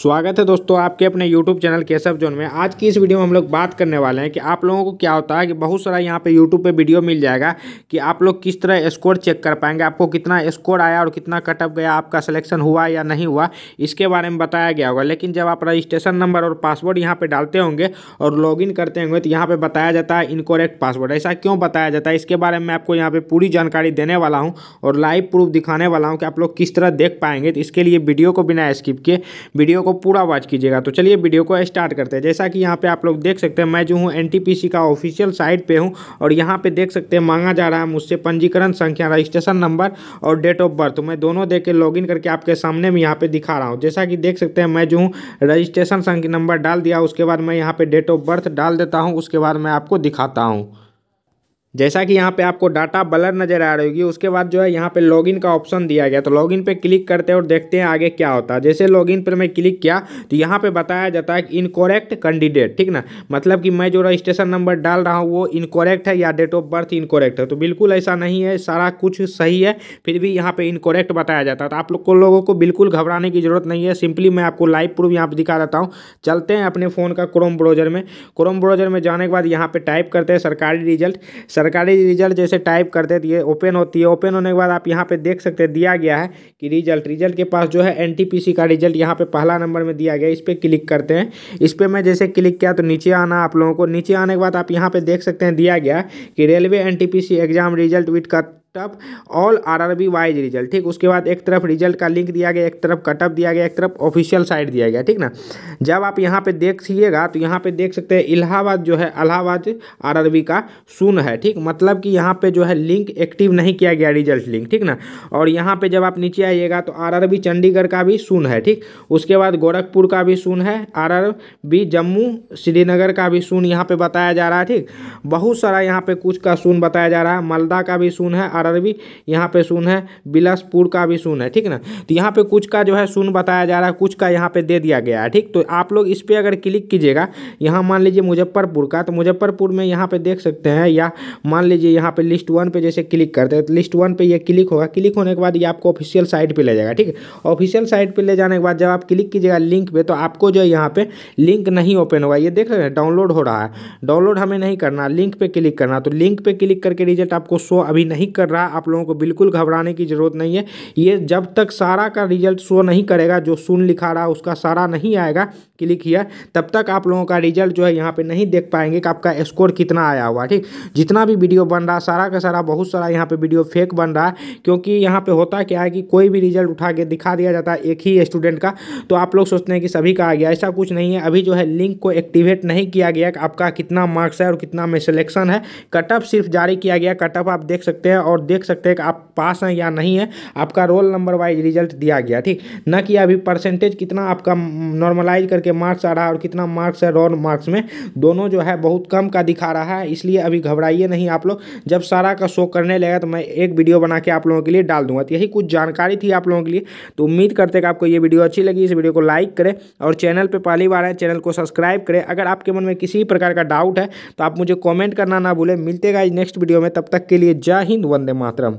स्वागत है दोस्तों आपके अपने YouTube चैनल केशव जोन में आज की इस वीडियो में हम लोग बात करने वाले हैं कि आप लोगों को क्या होता है कि बहुत सारा यहाँ पे YouTube पे वीडियो मिल जाएगा कि आप लोग किस तरह स्कोर चेक कर पाएंगे आपको कितना स्कोर आया और कितना कटअप गया आपका सिलेक्शन हुआ या नहीं हुआ इसके बारे में बताया गया होगा लेकिन जब आप रजिस्ट्रेशन नंबर और पासवर्ड यहाँ पर डालते होंगे और लॉग करते होंगे तो यहाँ पर बताया जाता है इनकोरेक्ट पासवर्ड ऐसा क्यों बताया जाता है इसके बारे में आपको यहाँ पर पूरी जानकारी देने वाला हूँ और लाइव प्रूफ दिखाने वाला हूँ कि आप लोग किस तरह देख पाएंगे तो इसके लिए वीडियो को बिना स्किप किए वीडियो को पूरा वॉच कीजिएगा तो चलिए वीडियो को स्टार्ट करते हैं जैसा कि यहाँ पे आप लोग देख सकते हैं मैं जो हूँ एन का ऑफिशियल साइट पे हूँ और यहाँ पे देख सकते हैं मांगा जा रहा है मुझसे पंजीकरण संख्या रजिस्ट्रेशन नंबर और डेट ऑफ बर्थ मैं दोनों देख के लॉग करके आपके सामने में यहाँ पर दिखा रहा हूँ जैसा कि देख सकते हैं मैं जो हूँ रजिस्ट्रेशन संख्या नंबर डाल दिया उसके बाद मैं यहाँ पे डेट ऑफ बर्थ डाल देता हूँ उसके बाद मैं आपको दिखाता हूँ जैसा कि यहाँ पे आपको डाटा बलर नज़र आ रही होगी उसके बाद जो है यहाँ पे लॉगिन का ऑप्शन दिया गया तो लॉगिन पे क्लिक करते हैं और देखते हैं आगे क्या होता है जैसे लॉगिन पर मैं क्लिक किया तो यहाँ पे बताया जाता है कि इनकोरेक्ट कैंडिडेट ठीक ना मतलब कि मैं जो रजिस्ट्रेशन नंबर डाल रहा हूँ वो इनकोरेक्ट है या डेट ऑफ बर्थ इनकोरेक्ट है तो बिल्कुल ऐसा नहीं है सारा कुछ सही है फिर भी यहाँ पर इनकोरेक्ट बताया जाता है तो आप लोग को लोगों को बिल्कुल घबराने की जरूरत नहीं है सिंपली मैं आपको लाइव प्रूफ यहाँ पर दिखा देता हूँ चलते हैं अपने फ़ोन का क्रोम ब्राउजर में क्रोम ब्राउजर में जाने के बाद यहाँ पर टाइप करते हैं सरकारी रिजल्ट सरकारी रिजल्ट जैसे टाइप करते थे तो ओपन होती है ओपन होने के बाद आप यहाँ पे देख सकते हैं दिया गया है कि रिजल्ट रिजल्ट के पास जो है एन का रिजल्ट यहाँ पे पहला नंबर में दिया गया इस पर क्लिक करते हैं इस पर मैं जैसे क्लिक किया तो नीचे आना आप लोगों को नीचे आने के बाद आप यहाँ पे देख सकते हैं दिया गया कि railway an exam result with cutoff all R R B wise result ठीक उसके बाद एक तरफ रिजल्ट का लिंक दिया गया एक तरफ कटअप दिया गया एक तरफ ऑफिशियल साइट दिया गया ठीक ना जब आप यहाँ पे देखिएगा तो यहाँ पे देख सकते हैं इलाहाबाद जो है इलाहाबाद आर का सुन है ठीक मतलब कि यहाँ पे जो है लिंक एक्टिव नहीं किया गया रिजल्ट लिंक ठीक ना और यहाँ पे जब आप नीचे आइएगा तो आर चंडीगढ़ का भी सुन है ठीक उसके बाद गोरखपुर का भी सुन है आर जम्मू श्रीनगर का भी सुन यहाँ पे बताया जा रहा है ठीक बहुत सारा यहाँ पे कुछ का सुन बताया जा रहा है मालदा का भी सुन है आरआरबी यहाँ पे सुन है बिलासपुर का भी सुन है ठीक ना तो यहाँ पे कुछ का जो है सुन बताया जा रहा है कुछ का यहाँ पे दे दिया गया है ठीक तो आप लोग इस पर अगर क्लिक कीजिएगा यहाँ मान लीजिए मुजफ्फरपुर का तो मुजफ्फरपुर में यहाँ पे देख सकते हैं या मान लीजिए यहाँ पे लिस्ट वन पे जैसे क्लिक करते हैं तो लिस्ट वन पे ये क्लिक होगा क्लिक होने के बाद ये आपको ऑफिशियल साइट पर ले जाएगा ठीक है ऑफिशियल साइट पर ले जाने के बाद जब आप क्लिक कीजिएगा लिंक पे तो आपको जो है यहाँ पे लिंक नहीं ओपन होगा ये देख रहे हैं डाउनलोड हो रहा है डाउनलोड हमें नहीं करना लिंक पे क्लिक करना तो लिंक पे क्लिक करके रिजल्ट आपको शो अभी नहीं कर चल रहा है आप लोगों को बिल्कुल घबराने की ज़रूरत नहीं है ये जब तक सारा का रिजल्ट शो नहीं करेगा जो सुन लिखा रहा उसका सारा नहीं आएगा क्लिक किया तब तक आप लोगों का रिजल्ट जो है यहाँ पे नहीं देख पाएंगे कि आपका स्कोर कितना आया हुआ ठीक जितना भी वीडियो बन रहा सारा का सारा बहुत सारा यहाँ पे वीडियो फेक बन रहा है क्योंकि यहाँ पे होता क्या है कि कोई भी रिजल्ट उठा के दिखा दिया जाता है एक ही स्टूडेंट का तो आप लोग सोचते हैं कि सभी का आ गया ऐसा कुछ नहीं है अभी जो है लिंक को एक्टिवेट नहीं किया गया कि आपका कितना मार्क्स है और कितना में सिलेक्शन है कटअप सिर्फ जारी किया गया कटअप आप देख सकते हैं और और देख सकते हैं कि आप पास हैं या नहीं है आपका रोल नंबर वाइज रिजल्ट दिया गया ठीक न कि अभी परसेंटेज कितना आपका नॉर्मलाइज करके मार्क्स आ रहा है और कितना मार्क्स है रॉन मार्क्स में दोनों जो है बहुत कम का दिखा रहा है इसलिए अभी घबराइए नहीं आप लोग जब सारा का शो करने लगेगा तो मैं एक वीडियो बना के आप लोगों के लिए डाल दूंगा तो यही कुछ जानकारी थी आप लोगों के लिए तो उम्मीद करते आपको ये वीडियो अच्छी लगी इस वीडियो को लाइक करें और चैनल पर पहली बार है चैनल को सब्सक्राइब करें अगर आपके मन में किसी प्रकार का डाउट है तो आप मुझे कॉमेंट करना ना भूलें मिलते नेक्स्ट वीडियो में तब तक के लिए जय हिंद वंदे అంటే మాత్రం